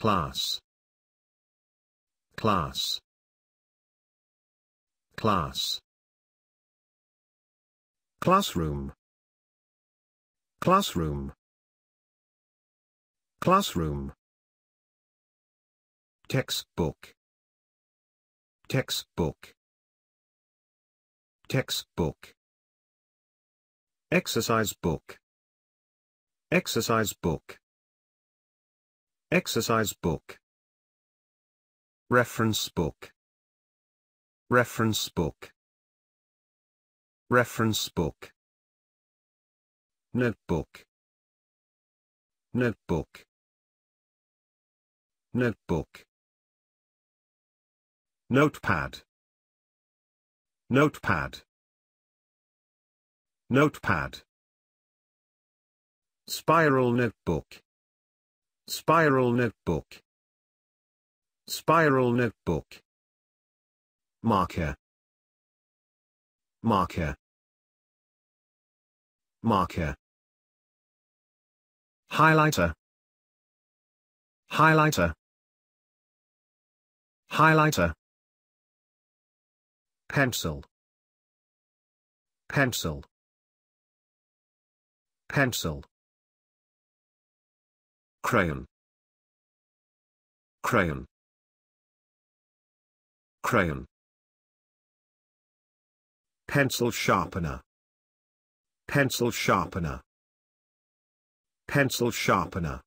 class class class classroom classroom classroom textbook textbook textbook exercise book exercise book Exercise book. Reference book. Reference book. Reference book. Notebook. Notebook. Notebook. Notepad. Notepad. Notepad. Spiral notebook. Spiral notebook. Spiral notebook. Marker. Marker. Marker. Highlighter. Highlighter. Highlighter. Pencil. Pencil. Pencil crayon crayon crayon pencil sharpener pencil sharpener pencil sharpener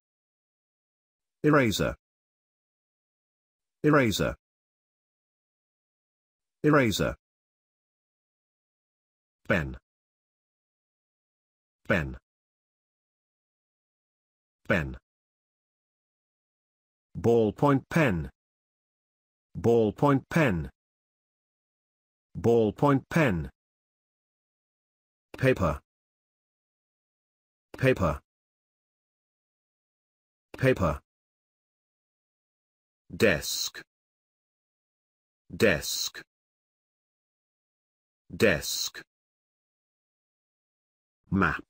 eraser eraser eraser pen pen pen ballpoint pen ballpoint pen ballpoint pen paper paper paper desk desk desk map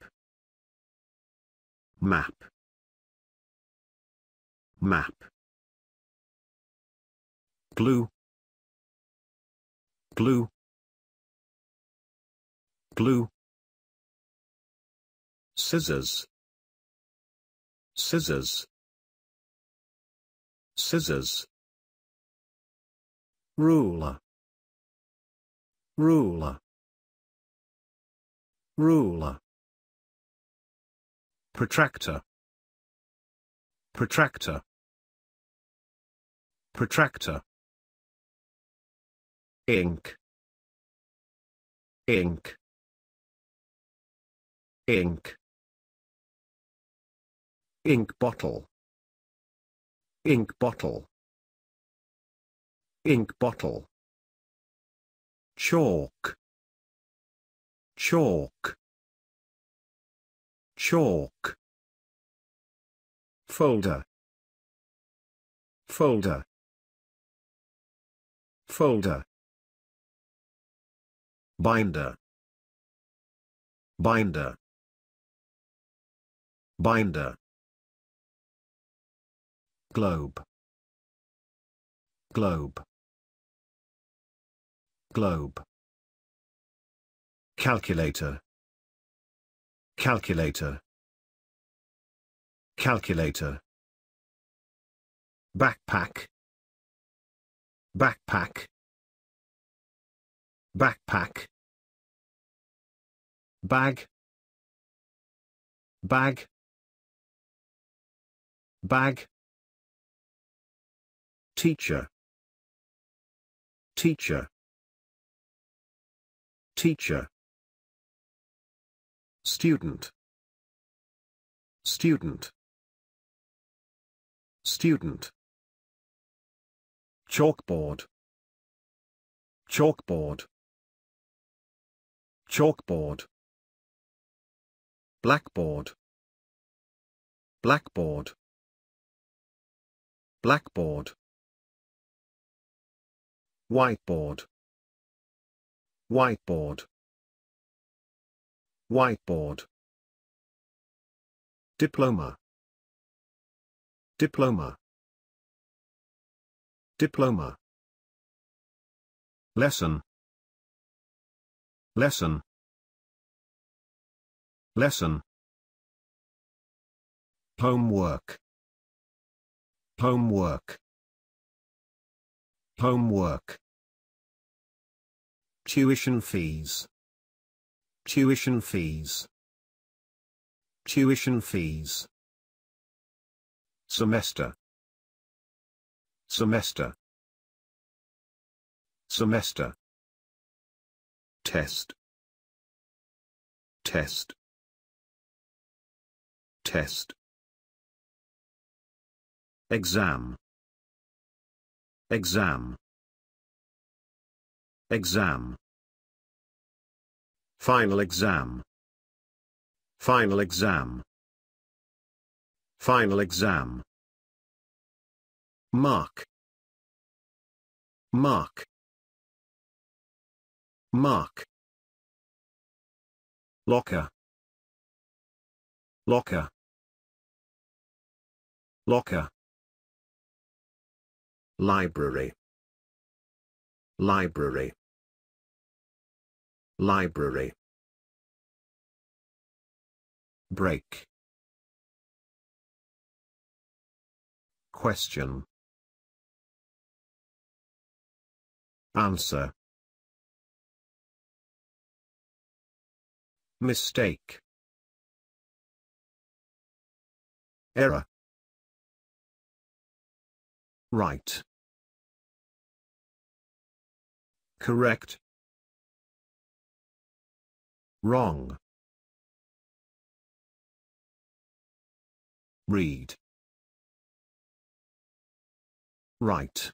map map blue blue blue scissors scissors scissors ruler ruler ruler protractor protractor protractor ink ink ink ink bottle ink bottle ink bottle chalk chalk chalk folder folder folder binder binder binder globe globe globe calculator calculator calculator backpack backpack backpack bag bag bag teacher teacher teacher student student student chalkboard chalkboard chalkboard blackboard blackboard blackboard whiteboard whiteboard whiteboard diploma diploma diploma lesson lesson Lesson Homework Homework Homework Tuition fees Tuition fees Tuition fees Semester Semester Semester Test Test Test. Exam. Exam. Exam. Final exam. Final exam. Final exam. Mark. Mark. Mark. Locker. Locker. Locker. Library. Library. Library. Break. Question. Answer. Mistake. Error. Right. Correct. Wrong. Read. Right.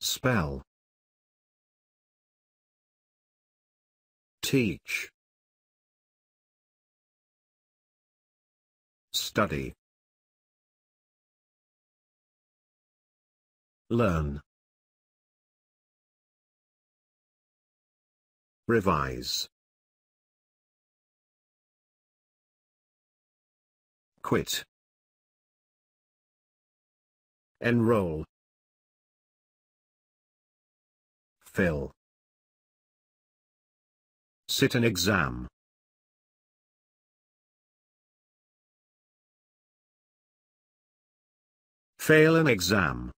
Spell. Teach. Study. learn, revise, quit, enroll, fill, sit an exam. Fail an exam.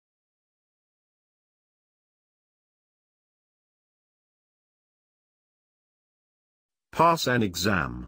pass an exam.